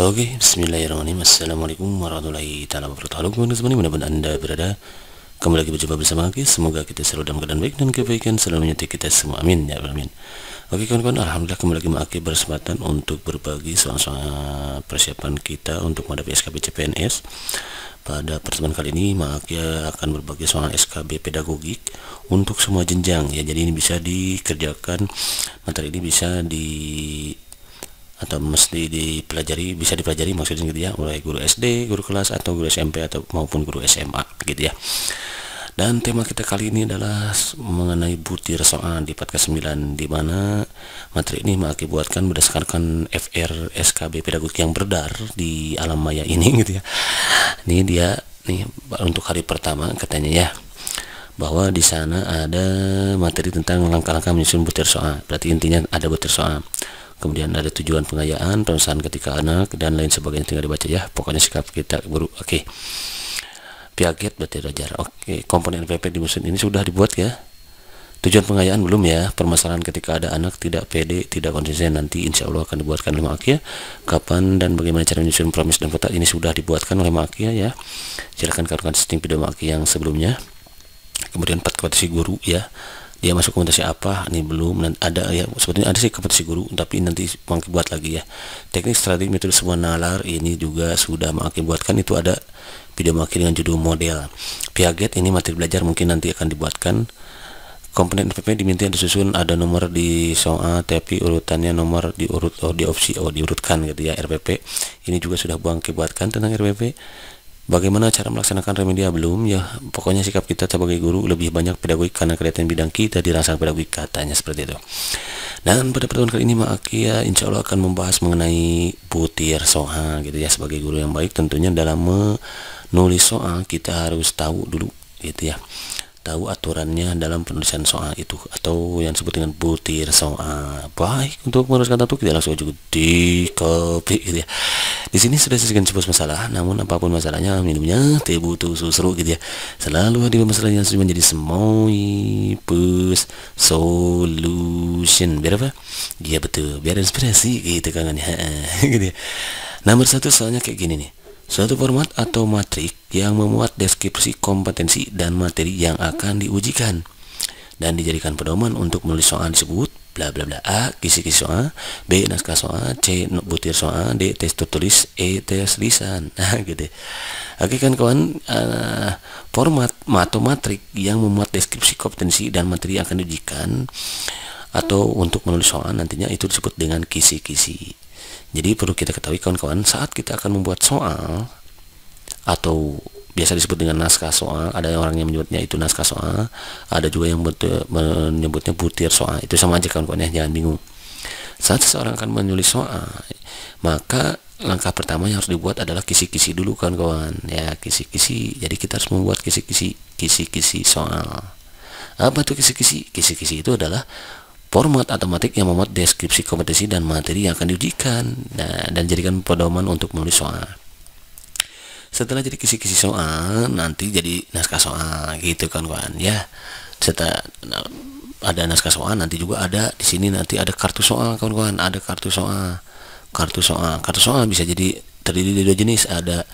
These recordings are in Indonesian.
Oke, okay, bismillahirrahmanirrahim Assalamualaikum warahmatullahi taala wabarakatuh Halo teman semuanya, mudah-mudahan anda berada Kembali lagi berjumpa bersama lagi. Semoga kita selalu dalam keadaan baik dan kebaikan selalu menyertai kita semua Amin, ya amin Oke okay, kawan-kawan, Alhamdulillah kembali lagi Aki bersempatan untuk berbagi soal-soal persiapan kita untuk menghadapi SKB CPNS Pada pertemuan kali ini, Aki akan berbagi soal SKB pedagogik untuk semua jenjang ya Jadi ini bisa dikerjakan, materi ini bisa di atau mesti dipelajari bisa dipelajari maksudnya gitu ya oleh guru SD guru kelas atau guru SMP atau maupun guru SMA gitu ya dan tema kita kali ini adalah mengenai butir soal di podcast 9 di mana materi ini mengakibatkan berdasarkan FR SKB pedagogik yang beredar di alam maya ini gitu ya ini dia nih untuk hari pertama katanya ya bahwa di sana ada materi tentang langkah-langkah menyusun butir soal berarti intinya ada butir soal kemudian ada tujuan pengayaan perusahaan ketika anak dan lain sebagainya tinggal dibaca ya pokoknya sikap kita guru oke okay. Piaget berarti oke okay. komponen PP di musim ini sudah dibuat ya tujuan pengayaan belum ya permasalahan ketika ada anak tidak PD tidak konsisten nanti insya Allah akan dibuatkan oleh Makia kapan dan bagaimana cara menyusun promis dan kotak ini sudah dibuatkan oleh Makia ya silahkan kalian setting video Makia yang sebelumnya kemudian empat kompetisi guru ya dia masuk kompetensi apa ini belum ada ya sebetulnya ada sih kompetisi guru tapi nanti Maki buat lagi ya teknik strategi metode semua nalar ini juga sudah Maki buatkan itu ada video makin dengan judul model Piaget ini materi belajar mungkin nanti akan dibuatkan komponen PP diminta disusun ada nomor di soal tapi urutannya nomor diurut oh, di opsi oh diurutkan gitu ya RPP ini juga sudah buang buatkan tentang RPP Bagaimana cara melaksanakan remedia belum? Ya, pokoknya sikap kita sebagai guru lebih banyak pedagogik karena kelihatan bidang kita dirasa pedagogik katanya seperti itu. Dan pada pertemuan kali ini Mak ya insya Allah akan membahas mengenai putir soal gitu ya sebagai guru yang baik tentunya dalam menulis soal kita harus tahu dulu gitu ya tahu aturannya dalam penulisan soal itu atau yang disebut dengan butir soal baik untuk meneruskan tentu kita langsung juga di copy gitu ya di sini sudah sekian sebuah masalah namun apapun masalahnya minumnya teh butuh susu gitu ya selalu ada masalah yang sudah menjadi semoy pus solution biar apa ya betul biar inspirasi gitu kan ya gitu ya nomor satu soalnya kayak gini nih Suatu format atau matrik yang memuat deskripsi kompetensi dan materi yang akan diujikan dan dijadikan pedoman untuk menulis soal disebut bla bla bla A, kisi-kisi soal, B, naskah soal, C, butir soal, D, tes tulis, E, tes lisan. Nah, gitu. Oke kan kawan, uh, eh, format atau matrik yang memuat deskripsi kompetensi dan materi yang akan diujikan atau untuk menulis soal nantinya itu disebut dengan kisi-kisi. Jadi perlu kita ketahui kawan-kawan saat kita akan membuat soal atau biasa disebut dengan naskah soal ada orang yang menyebutnya itu naskah soal ada juga yang menyebutnya butir soal itu sama aja kawan-kawan ya jangan bingung saat seseorang akan menulis soal maka langkah pertama yang harus dibuat adalah kisi-kisi dulu kawan-kawan ya kisi-kisi jadi kita harus membuat kisi-kisi kisi-kisi soal apa tuh kisi-kisi kisi-kisi itu adalah format atau yang memuat deskripsi kompetisi dan materi yang akan diujikan nah, dan jadikan pedoman untuk menulis soal setelah jadi kisi-kisi soal nanti jadi naskah soal gitu kan kawan ya setelah nah, ada naskah soal nanti juga ada di sini nanti ada kartu soal kawan-kawan ada kartu soal kartu soal kartu soal bisa jadi terdiri dari dua jenis ada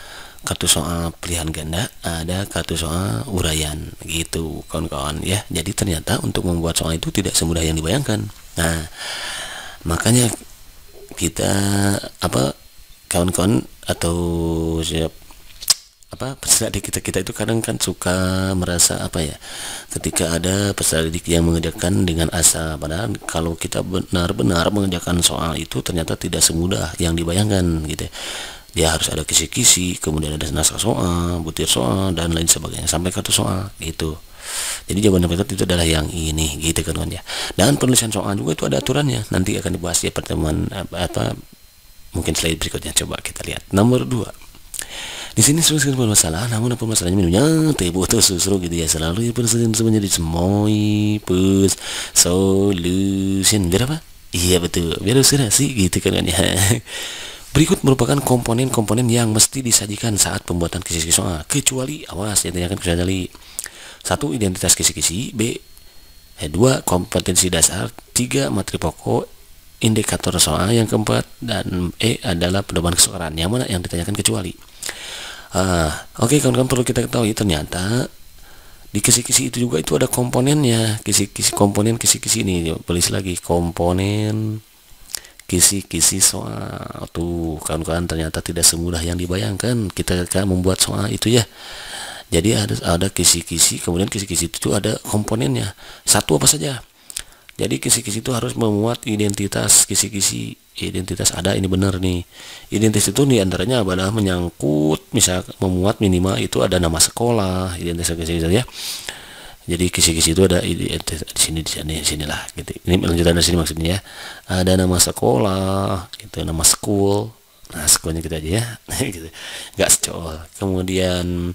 kartu soal pilihan ganda ada kartu soal uraian gitu kawan-kawan ya jadi ternyata untuk membuat soal itu tidak semudah yang dibayangkan nah makanya kita apa kawan-kawan atau siap apa peserta didik kita kita itu kadang kan suka merasa apa ya ketika ada peserta didik yang mengerjakan dengan asa padahal kalau kita benar-benar mengerjakan soal itu ternyata tidak semudah yang dibayangkan gitu ya dia harus ada kisi-kisi kemudian ada naskah soal butir soal dan lain sebagainya sampai kartu soal gitu jadi jawaban yang itu adalah yang ini gitu kan ya dan penulisan soal juga itu ada aturannya nanti akan dibahas ya pertemuan eh, apa mungkin slide berikutnya coba kita lihat nomor dua di sini sekali masalah, namun apa masalahnya minumnya tebu atau susu gitu ya selalu ya semuanya menjadi semoy pus solution berapa iya betul biar usir sih gitu kan ya Berikut merupakan komponen-komponen yang mesti disajikan saat pembuatan kisi-kisi soal, kecuali awas ya tanyakan kecuali satu identitas kisi-kisi, b eh, dua kompetensi dasar, tiga materi pokok, indikator soal yang keempat dan e adalah pedoman kesukaran. yang mana yang ditanyakan kecuali. Uh, Oke okay, kawan-kawan perlu kita ketahui ternyata di kisi-kisi itu juga itu ada komponennya kisi-kisi komponen kisi-kisi ini beli lagi komponen kisi-kisi soal tuh kawan-kawan ternyata tidak semudah yang dibayangkan kita akan membuat soal itu ya jadi ada ada kisi-kisi kemudian kisi-kisi itu ada komponennya satu apa saja jadi kisi-kisi itu harus memuat identitas kisi-kisi identitas ada ini benar nih identitas itu nih diantaranya adalah menyangkut misal memuat minimal itu ada nama sekolah identitas kisi-kisi ya jadi kisi-kisi itu ada di, di, di sini di sini di gitu ini lanjutan dari sini maksudnya ya ada nama sekolah gitu nama school nah sekolahnya kita gitu aja ya gitu nggak secol kemudian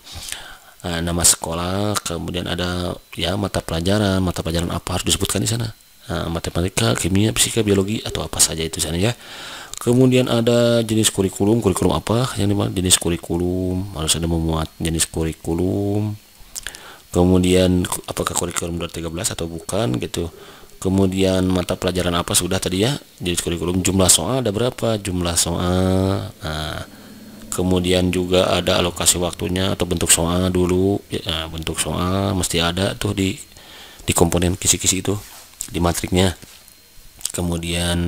eh, nama sekolah kemudian ada ya mata pelajaran mata pelajaran apa harus disebutkan di sana uh, matematika kimia fisika biologi atau apa saja itu sana ya kemudian ada jenis kurikulum kurikulum apa yang jenis kurikulum harus ada memuat jenis kurikulum kemudian apakah kurikulum 2013 atau bukan gitu kemudian mata pelajaran apa sudah tadi ya jadi kurikulum jumlah soal ada berapa jumlah soal nah, kemudian juga ada alokasi waktunya atau bentuk soal dulu ya, nah, bentuk soal mesti ada tuh di di komponen kisi-kisi itu di matriknya kemudian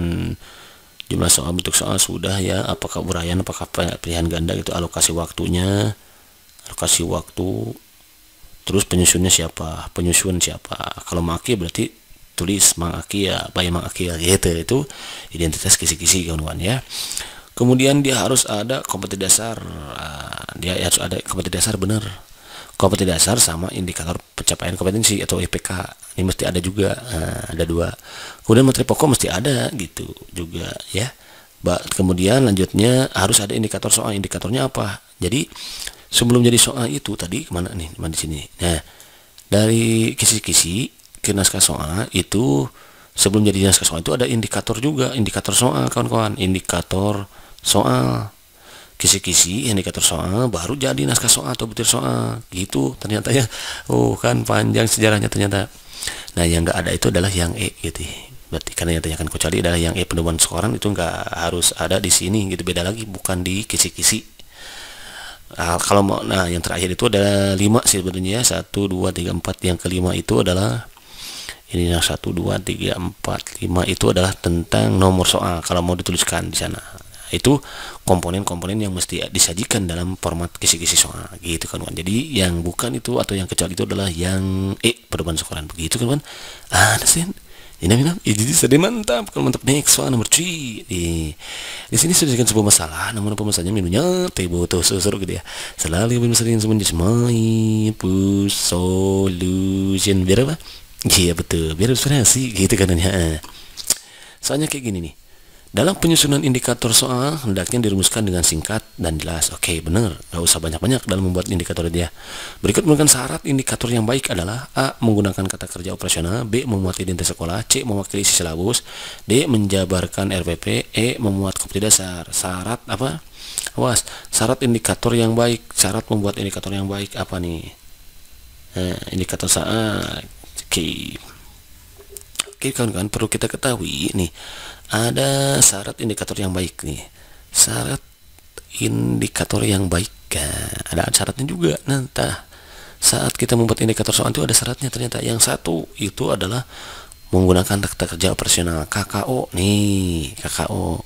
jumlah soal bentuk soal sudah ya apakah uraian apakah pilihan ganda itu alokasi waktunya alokasi waktu terus penyusunnya siapa penyusun siapa kalau maki berarti tulis Mang ya bayi ya gitu itu identitas kisi-kisi kawan-kawan ya kemudian dia harus ada kompetensi dasar ah, dia harus ada kompetensi dasar bener. kompetensi dasar sama indikator pencapaian kompetensi atau IPK ini mesti ada juga nah, ada dua kemudian materi pokok mesti ada gitu juga ya kemudian lanjutnya harus ada indikator soal indikatornya apa jadi sebelum jadi soal ah, itu tadi kemana nih Mana di sini nah dari kisi-kisi ke naskah soal itu sebelum jadi naskah soal itu ada indikator juga indikator soal kawan-kawan indikator soal kisi-kisi indikator soal baru jadi naskah soal atau butir soal gitu ternyata ya oh kan panjang sejarahnya ternyata nah yang enggak ada itu adalah yang E gitu berarti karena yang tanyakan kau cari adalah yang E penemuan sekarang itu enggak harus ada di sini gitu beda lagi bukan di kisi-kisi Nah, kalau mau, nah yang terakhir itu ada lima sih sebenarnya satu dua tiga empat yang kelima itu adalah ini yang satu dua tiga empat lima itu adalah tentang nomor soal kalau mau dituliskan di sana itu komponen-komponen yang mesti disajikan dalam format kisi-kisi soal gitu kan kan jadi yang bukan itu atau yang kecuali itu adalah yang E eh, perubahan begitu kan kan ah sih. Ini minum, ya jadi sedih mantap. Kalau mantap next one nomor C. Di, di sini sudah dikasih sebuah masalah, namun apa masalahnya minumnya teh botol seru gitu ya. Selalu yang sering semuanya semai solution biar apa? Iya betul, biar sih gitu kanannya ya. Soalnya kayak gini nih. Dalam penyusunan indikator soal, hendaknya dirumuskan dengan singkat dan jelas. Oke, benar. Gak usah banyak-banyak dalam membuat indikator dia. Berikut merupakan syarat indikator yang baik adalah A. Menggunakan kata kerja operasional B. Memuat identitas sekolah C. Mewakili isi silabus D. Menjabarkan RPP E. Memuat kopi dasar Syarat apa? Awas, syarat indikator yang baik Syarat membuat indikator yang baik apa nih? Nah, indikator saat Oke Oke kawan-kawan perlu kita ketahui nih ada syarat indikator yang baik nih syarat indikator yang baik nah, ada syaratnya juga nanti saat kita membuat indikator soal itu ada syaratnya ternyata yang satu itu adalah menggunakan data kerja operasional KKO nih KKO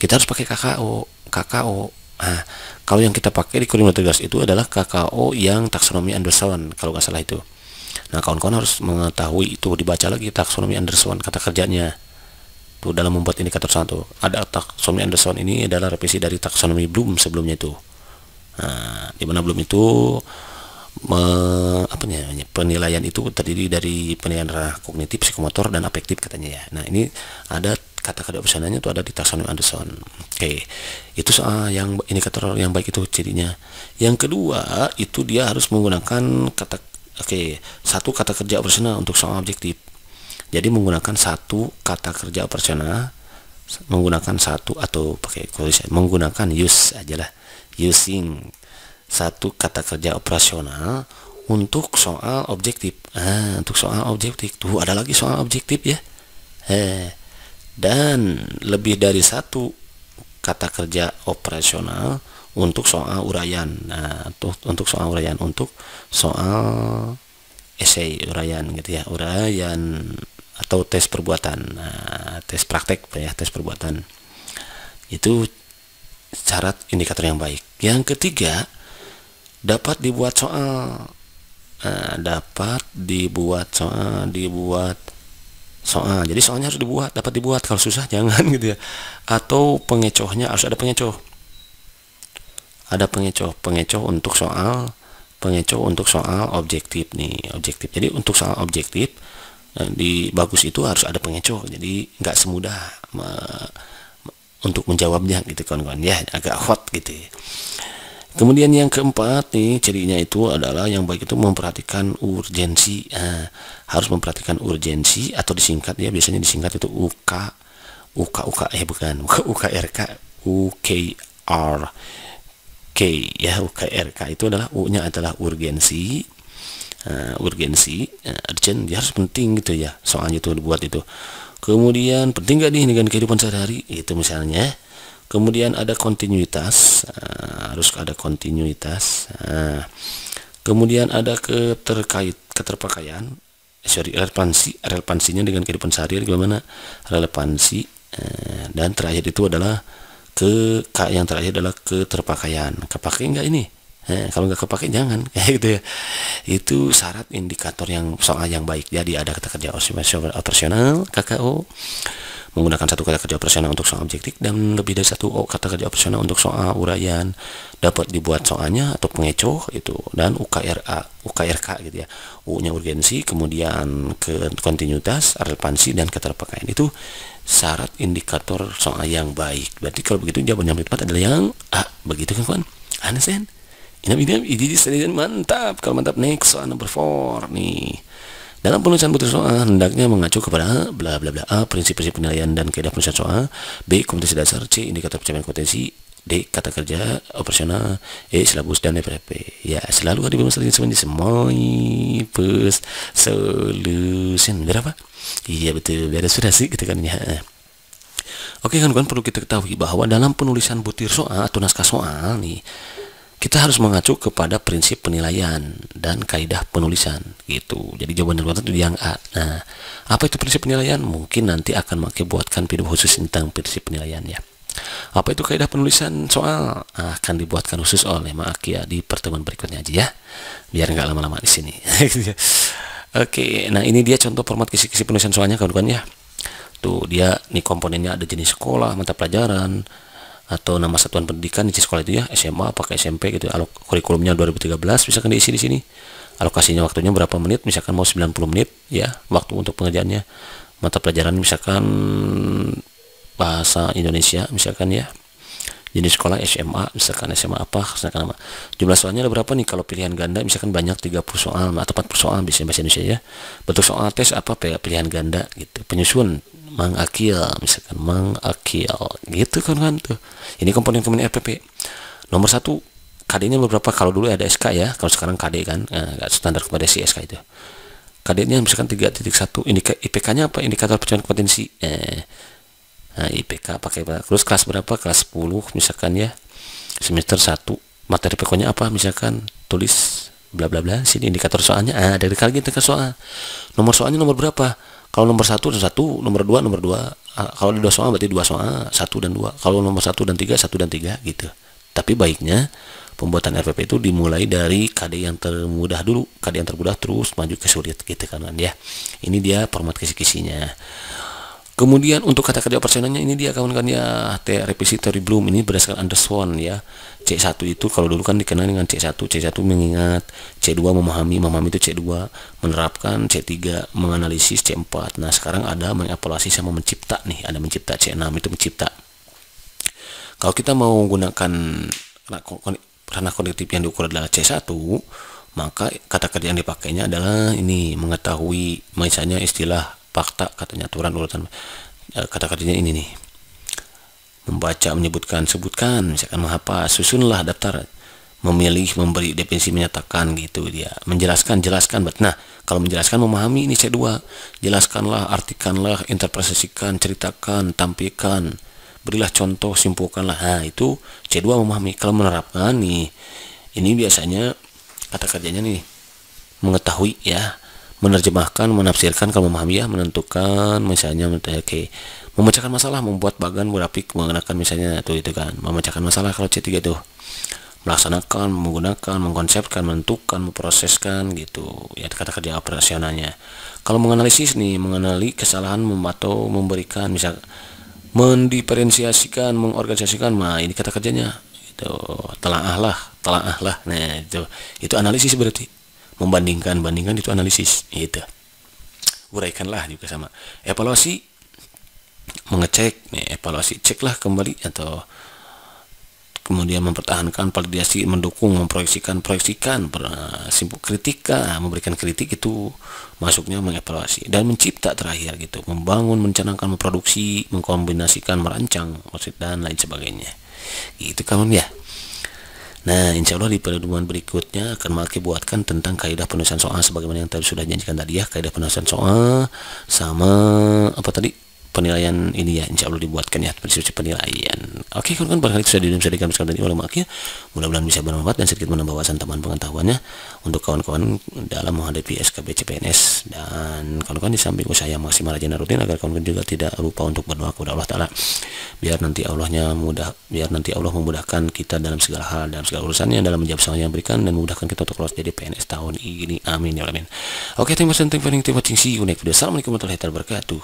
kita harus pakai KKO KKO Nah, kalau yang kita pakai di kurikulum tugas itu adalah KKO yang taksonomi Anderson kalau nggak salah itu. Nah, kawan-kawan harus mengetahui itu dibaca lagi taksonomi Anderson kata kerjanya itu dalam membuat indikator satu ada taksonomi Anderson ini adalah revisi dari taksonomi Bloom sebelumnya itu nah, di mana Bloom itu me, apa namanya penilaian itu terdiri dari penilaian ranah kognitif, psikomotor dan afektif katanya ya. Nah ini ada kata-kata pesanannya itu ada di taksonomi Anderson. Oke, okay. itu soal yang indikator yang baik itu cirinya. Yang kedua itu dia harus menggunakan kata oke okay, satu kata kerja operasional untuk soal objektif jadi menggunakan satu kata kerja operasional menggunakan satu atau pakai quotation menggunakan use ajalah using satu kata kerja operasional untuk soal objektif ah, untuk soal objektif tuh ada lagi soal objektif ya eh dan lebih dari satu kata kerja operasional untuk soal urayan, nah tuh untuk soal urayan untuk soal essay urayan gitu ya urayan atau tes perbuatan nah, tes praktek ya tes perbuatan itu syarat indikator yang baik yang ketiga dapat dibuat soal nah, dapat dibuat soal dibuat soal jadi soalnya harus dibuat dapat dibuat kalau susah jangan gitu ya atau pengecohnya harus ada pengecoh ada pengecoh pengecoh untuk soal pengecoh untuk soal objektif nih objektif jadi untuk soal objektif Eh, di bagus itu harus ada pengecoh jadi nggak semudah me, untuk menjawabnya gitu kawan-kawan ya agak hot gitu ya. kemudian yang keempat nih cirinya itu adalah yang baik itu memperhatikan urgensi eh, harus memperhatikan urgensi atau disingkat ya biasanya disingkat itu UK UK UK eh bukan UK UKRK UKR K ya UKRK itu adalah U-nya adalah urgensi uh, urgensi uh, urgent dia harus penting gitu ya soalnya itu dibuat itu kemudian penting gak nih dengan kehidupan sehari-hari itu misalnya kemudian ada kontinuitas uh, harus ada kontinuitas uh, kemudian ada keterkait keterpakaian sorry relevansi relevansinya dengan kehidupan sehari-hari gimana relevansi uh, dan terakhir itu adalah ke yang terakhir adalah keterpakaian kepakai enggak ini Nah, kalau nggak kepake jangan kayak gitu ya itu syarat indikator yang soal yang baik jadi ada kata kerja operasional KKO menggunakan satu kata kerja operasional untuk soal objektif dan lebih dari satu kata kerja operasional untuk soal uraian dapat dibuat soalnya atau pengecoh itu dan UKRA UKRK gitu ya U nya urgensi kemudian ke kontinuitas relevansi dan keterpakaian itu syarat indikator soal yang baik berarti kalau begitu jawaban yang tepat adalah yang A begitu kan kawan understand Inap inap ini sedian mantap. Kalau mantap next soal number four nih. Dalam penulisan butir soal hendaknya mengacu kepada bla bla bla A prinsip-prinsip penilaian dan kaidah penulisan soal, B kompetensi dasar, C indikator pencapaian kompetensi, D kata kerja operasional E silabus dan FRP e ya selalu ada masalah ini semua plus solution berapa iya betul beres sudah sih ya Oke kan kan perlu kita ketahui bahwa dalam penulisan butir soal atau naskah soal nih kita harus mengacu kepada prinsip penilaian dan kaidah penulisan gitu. Jadi jawaban dari itu yang A. Nah, apa itu prinsip penilaian? Mungkin nanti akan Maki buatkan video khusus tentang prinsip penilaian ya. Apa itu kaidah penulisan soal? Akan dibuatkan khusus oleh Maaki ya di pertemuan berikutnya aja ya. Biar nggak lama-lama di sini. Oke, nah ini dia contoh format kisi-kisi penulisan soalnya kawan-kawan ya. Tuh dia nih komponennya ada jenis sekolah, mata pelajaran, atau nama satuan pendidikan di sekolah itu ya SMA pakai SMP gitu alok kurikulumnya 2013 misalkan diisi di sini alokasinya waktunya berapa menit misalkan mau 90 menit ya waktu untuk pengerjaannya mata pelajaran misalkan bahasa Indonesia misalkan ya jenis sekolah SMA misalkan SMA apa misalkan apa jumlah soalnya ada berapa nih kalau pilihan ganda misalkan banyak 30 soal atau 40 soal bisa bahasa Indonesia ya bentuk soal tes apa pilihan ganda gitu penyusun Mang Akil misalkan Mang Akil gitu kan kan tuh ini komponen-komponen RPP nomor satu KD-nya beberapa kalau dulu ada SK ya kalau sekarang KD kan eh, nggak eh, standar kepada si SK itu KD-nya misalkan 3.1 indika IPK-nya apa indikator pencapaian kompetensi eh, nah, IPK pakai terus kelas berapa kelas 10 misalkan ya semester 1 materi pokoknya apa misalkan tulis bla bla bla sini indikator soalnya ah dari kali gitu ke soal nomor soalnya nomor berapa kalau nomor satu dan satu nomor dua nomor dua ah, kalau di dua soal berarti dua soal satu dan dua kalau nomor satu dan tiga satu dan tiga gitu tapi baiknya pembuatan RPP itu dimulai dari KD yang termudah dulu KD yang termudah terus maju ke sulit gitu kan ya ini dia format kisi-kisinya Kemudian untuk kata kerja operasionalnya ini dia kawan-kawan ya T repository Bloom ini berdasarkan Anderson ya. C1 itu kalau dulu kan dikenal dengan C1, C1 mengingat, C2 memahami, memahami itu C2 menerapkan, C3 menganalisis, C4. Nah, sekarang ada mengevaluasi sama mencipta nih, ada mencipta C6 itu mencipta. Kalau kita mau menggunakan ranah kognitif yang diukur adalah C1, maka kata kerja yang dipakainya adalah ini mengetahui misalnya istilah fakta katanya aturan urutan e, kata-katanya ini nih membaca menyebutkan sebutkan misalkan mengapa susunlah daftar memilih memberi definisi menyatakan gitu dia menjelaskan jelaskan bet nah kalau menjelaskan memahami ini C2 jelaskanlah artikanlah interpretasikan ceritakan tampilkan berilah contoh simpulkanlah nah itu C2 memahami kalau menerapkan nih ini biasanya kata kerjanya nih mengetahui ya menerjemahkan, menafsirkan, kalau memahami ya, menentukan, misalnya, eh, oke, okay. memecahkan masalah, membuat bagan grafik menggunakan misalnya itu itu kan, memecahkan masalah kalau C3 tuh, melaksanakan, menggunakan, mengkonsepkan, menentukan, memproseskan gitu, ya kata kerja operasionalnya. Kalau menganalisis nih, mengenali kesalahan atau memberikan, misal mendiferensiasikan, mengorganisasikan, nah ini kata kerjanya, itu telah ahlah, telah ahlah, nah itu, itu analisis berarti membandingkan bandingkan itu analisis itu uraikanlah juga sama evaluasi mengecek nih ya, evaluasi ceklah kembali atau kemudian mempertahankan validasi mendukung memproyeksikan proyeksikan simpul kritika memberikan kritik itu masuknya mengevaluasi dan mencipta terakhir gitu membangun mencanangkan memproduksi mengkombinasikan merancang dan lain sebagainya Itu kawan ya Nah, insya Allah di pertemuan berikutnya akan Maki buatkan tentang kaidah penulisan soal sebagaimana yang tadi sudah janjikan tadi ya, kaidah penulisan soal sama apa tadi penilaian ini ya insya Allah dibuatkan ya prinsip penilaian oke kawan-kawan barangkali itu sudah bisa digambarkan dari ulama ya mudah-mudahan bisa bermanfaat dan sedikit menambah wawasan teman pengetahuannya untuk kawan-kawan dalam menghadapi SKB CPNS dan kawan-kawan di samping usaha yang maksimal aja rutin agar kawan-kawan juga tidak lupa untuk berdoa kepada Allah Ta'ala biar nanti Allahnya mudah biar nanti Allah memudahkan kita dalam segala hal dalam segala urusannya dalam menjawab soal yang berikan dan memudahkan kita untuk lolos jadi PNS tahun ini amin ya alamin oke terima kasih terima kasih terima kasih see you next video assalamualaikum warahmatullahi wabarakatuh